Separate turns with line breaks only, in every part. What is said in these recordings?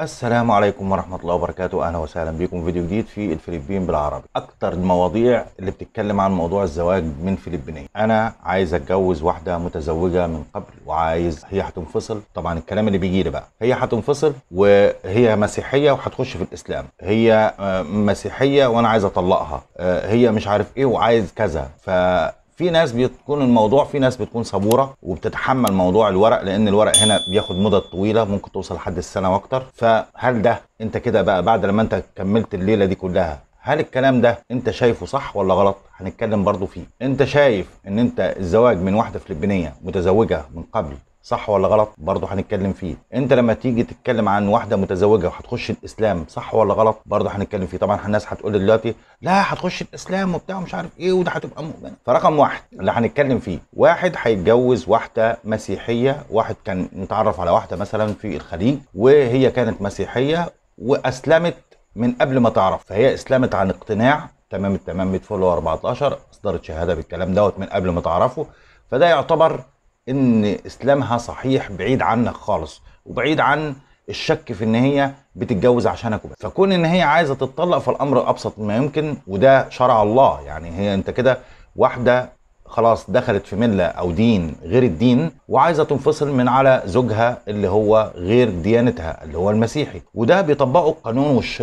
السلام عليكم ورحمة الله وبركاته أهلا وسهلا بكم فيديو جديد في الفلبين بالعربي أكتر المواضيع اللي بتتكلم عن موضوع الزواج من فلبينية أنا عايز أتجوز واحدة متزوجة من قبل وعايز هي هتنفصل طبعا الكلام اللي بيجي لي بقى هي هتنفصل وهي مسيحية وهتخش في الإسلام هي آه، مسيحية وأنا عايز أطلقها آه، هي مش عارف إيه وعايز كذا ف في ناس بتكون الموضوع في ناس بتكون صبوره وبتتحمل موضوع الورق لان الورق هنا بياخد مدد طويله ممكن توصل لحد السنه واكتر فهل ده انت كده بقى بعد لما انت كملت الليله دي كلها هل الكلام ده انت شايفه صح ولا غلط هنتكلم برضو فيه انت شايف ان انت الزواج من واحده فلبينيه متزوجه من قبل صح ولا غلط برضه هنتكلم فيه انت لما تيجي تتكلم عن واحده متزوجه وهتخش الاسلام صح ولا غلط برضه هنتكلم فيه طبعا الناس هتقول دلوقتي لا هتخش الاسلام وبتاع ومش عارف ايه وده هتبقى مؤمنه فرقم واحد اللي هنتكلم فيه واحد هيتجوز واحده مسيحيه واحد كان متعرف على واحده مثلا في الخليج وهي كانت مسيحيه واسلمت من قبل ما تعرف فهي اسلمت عن اقتناع تمام التمام 100 فولو 14 اصدرت شهاده بالكلام دوت من قبل ما تعرفه فده يعتبر ان اسلامها صحيح بعيد عنك خالص وبعيد عن الشك في ان هي بتتجوز عشانك وبس فكون ان هي عايزه تتطلق فالامر ابسط ما يمكن وده شرع الله يعني هي انت كده واحده خلاص دخلت في مله او دين غير الدين وعايزه تنفصل من على زوجها اللي هو غير ديانتها اللي هو المسيحي وده بيطبقه القانون والش...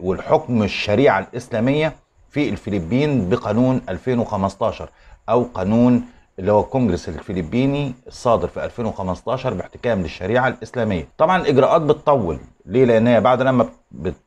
والحكم الشريعه الاسلاميه في الفلبين بقانون 2015 او قانون اللي هو الكونجرس الفلبيني الصادر في 2015 باحتكام للشريعه الاسلاميه طبعا الاجراءات بتطول ليه لان هي بعد لما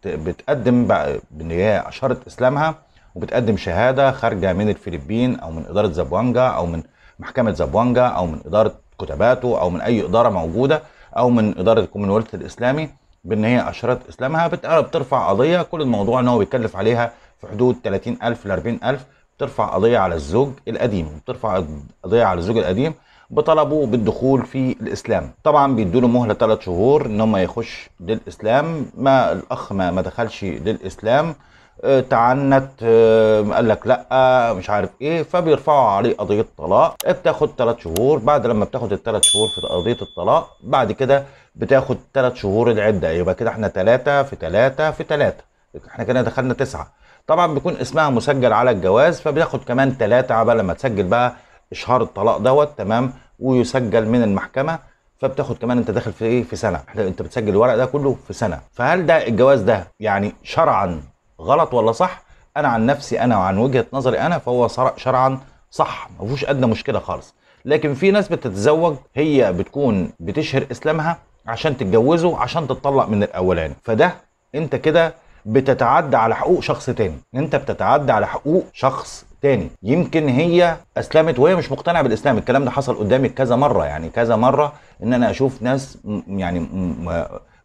بتقدم بان هي اشارت اسلامها وبتقدم شهاده خارجه من الفلبين او من اداره زبوانجا او من محكمه زبوانجا او من اداره كتباتو او من اي اداره موجوده او من اداره الكومنولث الاسلامي بان هي اشارت اسلامها بترفع قضيه كل الموضوع ان هو بيتكلف عليها في حدود 30000 ل 40000 بترفع قضيه على الزوج القديم بترفع قضيه على الزوج القديم بطلبه بالدخول في الاسلام طبعا بيدوا له مهله ثلاث شهور ان هم يخش للاسلام ما الاخ ما, ما دخلش للاسلام آه، تعنت آه، قال لك لا مش عارف ايه فبيرفعوا عليه قضيه طلاق بتاخد ثلاث شهور بعد لما بتاخد الثلاث شهور في قضيه الطلاق بعد كده بتاخد ثلاث شهور العده يبقى كده احنا ثلاثه في ثلاثه في ثلاثه احنا كده دخلنا تسعه طبعا بيكون اسمها مسجل على الجواز فبياخد كمان ثلاثة عبال لما تسجل بقى اشهار الطلاق دوت تمام ويسجل من المحكمه فبتاخد كمان انت داخل في ايه في سنه احنا انت بتسجل الورق ده كله في سنه فهل ده الجواز ده يعني شرعا غلط ولا صح انا عن نفسي انا وعن وجهه نظري انا فهو شرعا صح ما فيهوش ادنى مشكله خالص لكن في ناس بتتزوج هي بتكون بتشهر اسلامها عشان تتجوزه عشان تتطلق من الاولاني فده انت كده بتتعدى على حقوق شخص تاني انت بتتعدى على حقوق شخص تاني يمكن هي اسلمت وهي مش مقتنعه بالاسلام الكلام ده حصل قدامي كذا مره يعني كذا مره ان انا اشوف ناس يعني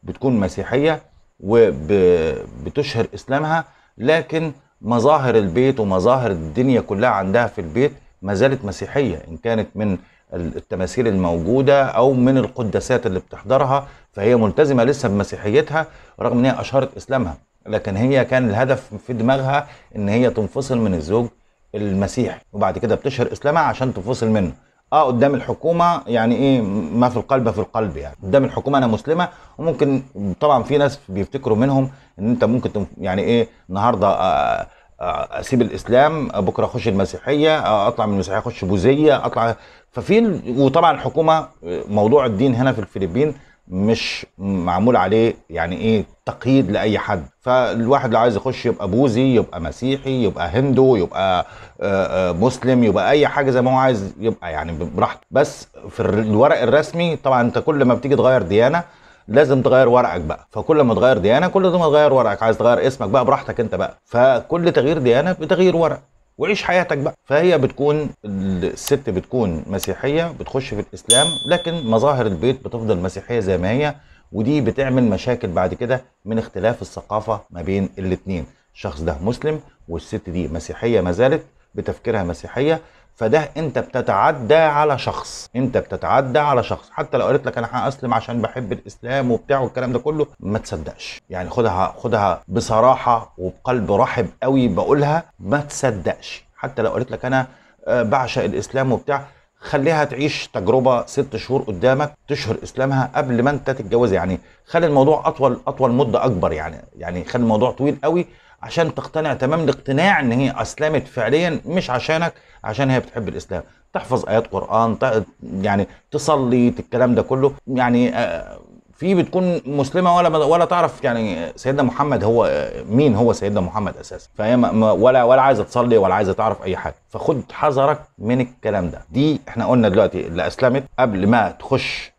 بتكون مسيحيه وبتشهر اسلامها لكن مظاهر البيت ومظاهر الدنيا كلها عندها في البيت ما زالت مسيحيه ان كانت من التماثيل الموجودة أو من القداسات اللي بتحضرها فهي ملتزمة لسه بمسيحيتها رغم ان هي أشهرت إسلامها لكن هي كان الهدف في دماغها ان هي تنفصل من الزوج المسيحي وبعد كده بتشهر اسلامها عشان تنفصل منه اه قدام الحكومه يعني ايه ما في القلب في القلب يعني قدام الحكومه انا مسلمه وممكن طبعا في ناس بيفتكروا منهم ان انت ممكن يعني ايه النهارده آه، آه، اسيب الاسلام بكره اخش المسيحيه آه، اطلع من المسيحيه اخش بوذيه اطلع ففي وطبعا الحكومه موضوع الدين هنا في الفلبين مش معمول عليه يعني ايه تقييد لاي حد فالواحد لو عايز يخش يبقى بوذي يبقى مسيحي يبقى هندو يبقى آه، آه، مسلم يبقى اي حاجه زي ما هو عايز يبقى يعني براحته بس في الورق الرسمي طبعا انت كل ما بتيجي تغير ديانه لازم تغير ورقك بقى فكل ما تغير ديانه كل ما تغير ورقك عايز تغير اسمك بقى براحتك انت بقى فكل تغيير ديانه بتغيير ورق وعيش حياتك بقى فهي بتكون الست بتكون مسيحيه بتخش في الاسلام لكن مظاهر البيت بتفضل مسيحيه زي ما هي ودي بتعمل مشاكل بعد كده من اختلاف الثقافه ما بين الاثنين الشخص ده مسلم والست دي مسيحيه ما زالت بتفكيرها مسيحيه فده انت بتتعدى على شخص انت بتتعدى على شخص حتى لو قالت لك انا هاسلم عشان بحب الاسلام وبتاع والكلام ده كله ما تصدقش يعني خدها خدها بصراحه وبقلب رحب قوي بقولها ما تصدقش حتى لو قالت لك انا آه، بعشق الاسلام وبتاع خليها تعيش تجربه ست شهور قدامك تشهر اسلامها قبل ما انت تتجوز يعني خلي الموضوع اطول اطول مده اكبر يعني يعني خلي الموضوع طويل قوي عشان تقتنع تمام الاقتناع ان هي اسلمت فعليا مش عشانك عشان هي بتحب الاسلام تحفظ ايات قران يعني تصلي الكلام ده كله يعني آه، في بتكون مسلمه ولا ولا تعرف يعني سيدنا محمد هو مين هو سيدنا محمد اساسا فهي ولا ولا عايزه تصلي ولا عايزه تعرف اي حاجه فخد حذرك من الكلام ده دي احنا قلنا دلوقتي اللي اسلمت قبل ما تخش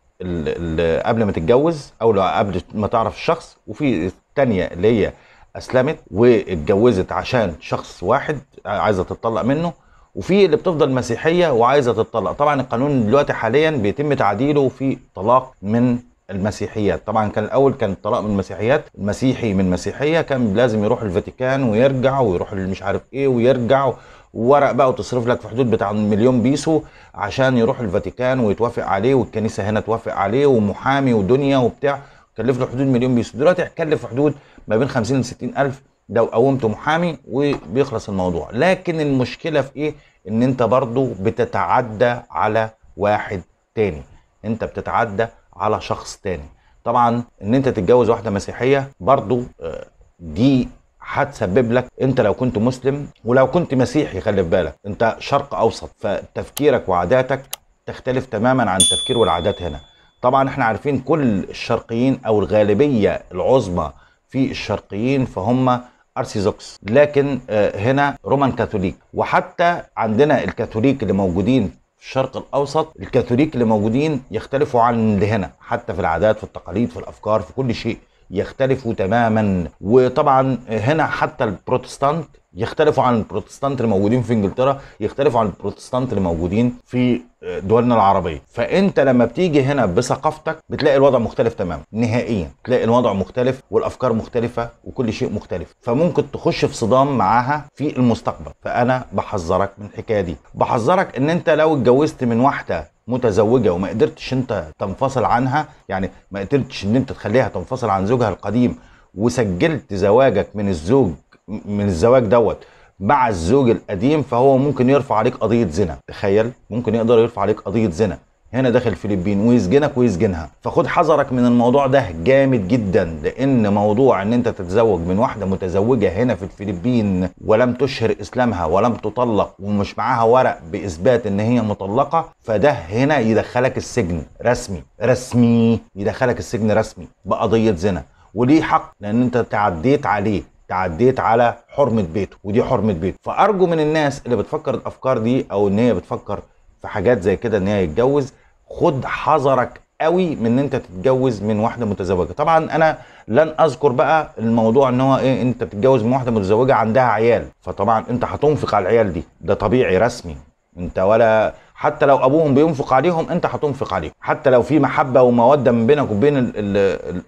قبل ما تتجوز او قبل ما تعرف الشخص وفي الثانيه اللي هي اسلمت واتجوزت عشان شخص واحد آه، عايزه تتطلق منه وفي اللي بتفضل مسيحيه وعايزه تتطلق طبعا القانون دلوقتي حاليا بيتم تعديله في طلاق من المسيحيات طبعا كان الاول كان الطلاق من المسيحيات المسيحي من مسيحيه كان لازم يروح الفاتيكان ويرجع ويروح مش عارف ايه ويرجع وورق بقى وتصرف لك في حدود بتاع مليون بيسو عشان يروح الفاتيكان ويتوافق عليه والكنيسه هنا توافق عليه ومحامي ودنيا وبتاع كلف له حدود مليون بيس دلوقتي هتكلف حدود ما بين 50 ل 60 الف لو قومت محامي وبيخلص الموضوع لكن المشكله في ايه ان انت برضو بتتعدى على واحد تاني انت بتتعدى على شخص تاني طبعا ان انت تتجوز واحده مسيحيه برضو آه، دي هتسبب لك انت لو كنت مسلم ولو كنت مسيحي خلي في بالك انت شرق اوسط فتفكيرك وعاداتك تختلف تماما عن التفكير والعادات هنا طبعا احنا عارفين كل الشرقيين او الغالبيه العظمى في الشرقيين فهم ارثوذكس لكن آه، هنا رومان كاثوليك وحتى عندنا الكاثوليك اللي موجودين في الشرق الاوسط الكاثوليك اللي موجودين يختلفوا عن اللي هنا حتى في العادات في التقاليد في الافكار في كل شيء يختلفوا تماما وطبعا هنا حتى البروتستانت يختلفوا عن البروتستانت اللي موجودين في انجلترا يختلفوا عن البروتستانت اللي موجودين في دولنا العربيه فانت لما بتيجي هنا بثقافتك بتلاقي الوضع مختلف تماما نهائيا تلاقي الوضع مختلف والافكار مختلفه وكل شيء مختلف فممكن تخش في صدام معاها في المستقبل فانا بحذرك من الحكايه دي بحذرك ان انت لو اتجوزت من واحده متزوجه وما قدرتش انت تنفصل عنها يعني ما قدرتش ان انت تخليها تنفصل عن زوجها القديم وسجلت زواجك من الزوج من الزواج دوت مع الزوج القديم فهو ممكن يرفع عليك قضيه زنا تخيل ممكن يقدر يرفع عليك قضيه زنا هنا داخل الفلبين ويسجنك ويسجنها فخد حذرك من الموضوع ده جامد جدا لان موضوع ان انت تتزوج من واحده متزوجه هنا في الفلبين ولم تشهر اسلامها ولم تطلق ومش معاها ورق باثبات ان هي مطلقه فده هنا يدخلك السجن رسمي رسمي يدخلك السجن رسمي بقضيه زنا وليه حق لان انت تعديت عليه تعديت على حرمه بيته ودي حرمه بيته فارجو من الناس اللي بتفكر الافكار دي او ان هي بتفكر في حاجات زي كده ان هي يتجوز خد حذرك قوي من ان انت تتجوز من واحده متزوجه طبعا انا لن اذكر بقى الموضوع ان هو ايه انت بتتجوز من واحده متزوجه عندها عيال فطبعا انت هتنفق على العيال دي ده طبيعي رسمي انت ولا حتى لو ابوهم بينفق عليهم انت هتنفق عليهم حتى لو في محبه وموده من بينك وبين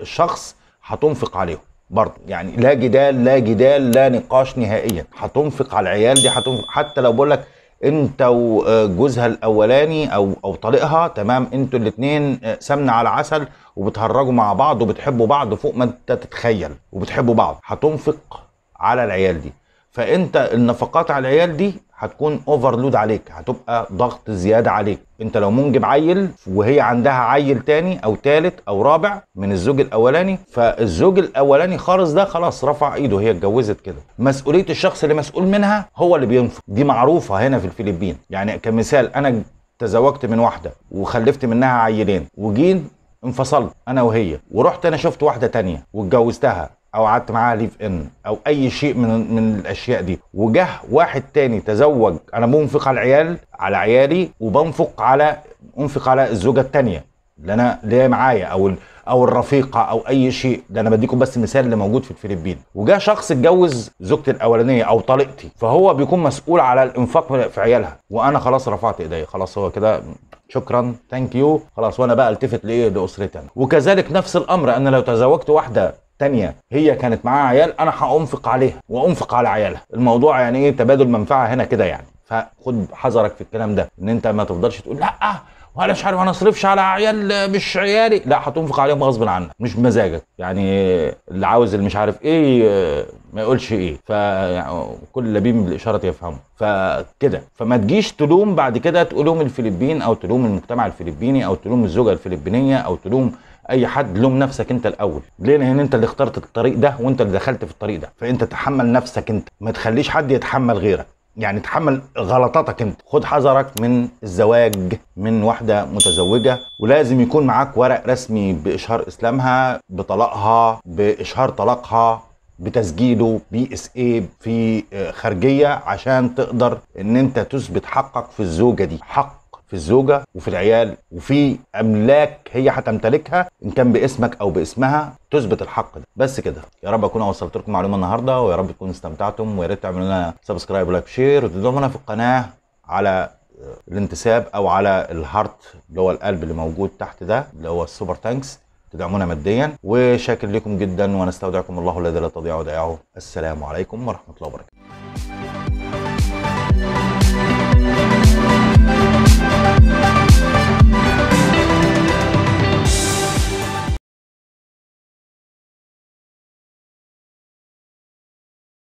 الشخص هتنفق عليهم برضه يعني لا جدال لا جدال لا نقاش نهائيا هتنفق على العيال دي هتنفق حتى لو بقول لك انت وجوزها آه، الاولاني او او طليقها تمام انتوا الاثنين آه، سمنه على عسل وبتهرجوا مع بعض وبتحبوا بعض فوق ما انت تتخيل وبتحبوا بعض هتنفق على العيال دي فانت النفقات على العيال دي هتكون اوفرلود عليك هتبقى ضغط زياده عليك انت لو منجب عيل وهي عندها عيل تاني او تالت او رابع من الزوج الاولاني فالزوج الاولاني خالص ده خلاص رفع ايده هي اتجوزت كده مسؤوليه الشخص اللي مسؤول منها هو اللي بينفق دي معروفه هنا في الفلبين يعني كمثال انا تزوجت من واحده وخلفت منها عيلين وجين انفصلت انا وهي ورحت انا شفت واحده تانية واتجوزتها او قعدت معاها ليف ان او اي شيء من من الاشياء دي وجه واحد تاني تزوج انا بنفق على العيال على عيالي وبنفق على انفق على الزوجه الثانيه اللي انا اللي هي معايا او او الرفيقه او اي شيء ده انا بديكم بس مثال اللي موجود في الفلبين وجاء شخص اتجوز زوجتي الاولانيه او طليقتي فهو بيكون مسؤول على الانفاق في عيالها وانا خلاص رفعت ايدي خلاص هو كده شكرا ثانك يو خلاص وانا بقى التفت لايه لاسرتي انا وكذلك نفس الامر انا لو تزوجت واحده تانية هي كانت معاها عيال انا هانفق عليها وانفق على عيالها الموضوع يعني ايه تبادل منفعه هنا كده يعني فخد حذرك في الكلام ده ان انت ما تفضلش تقول لا وانا مش عارف انا اصرفش على عيال مش عيالي لا هتنفق عليهم غصب عنك مش بمزاجك يعني اللي عاوز اللي مش عارف ايه ما يقولش ايه فكل لبيب بالاشاره يفهمه فكده فما تجيش تلوم بعد كده تلوم الفلبين او تلوم المجتمع الفلبيني او تلوم الزوجه الفلبينيه او تلوم اي حد لوم نفسك انت الاول ليه لان انت اللي اخترت الطريق ده وانت اللي دخلت في الطريق ده فانت تحمل نفسك انت ما تخليش حد يتحمل غيرك يعني تحمل غلطاتك انت خد حذرك من الزواج من واحده متزوجه ولازم يكون معاك ورق رسمي باشهار اسلامها بطلاقها باشهار طلاقها بتسجيله بي اس اي في خارجيه عشان تقدر ان انت تثبت حقك في الزوجه دي حق في الزوجه وفي العيال وفي املاك هي هتمتلكها ان كان باسمك او باسمها تثبت الحق ده بس كده يا رب اكون وصلت لكم معلومه النهارده ويا رب تكونوا استمتعتم ويا ريت تعملوا لنا سبسكرايب ولايك شير وتدعمونا في القناه على آه، الانتساب او على الهارت اللي هو القلب اللي موجود تحت ده اللي هو السوبر تانكس تدعمونا ماديا وشاكر لكم جدا ونستودعكم الله الذي لا تضيع ودائعه السلام عليكم ورحمه الله وبركاته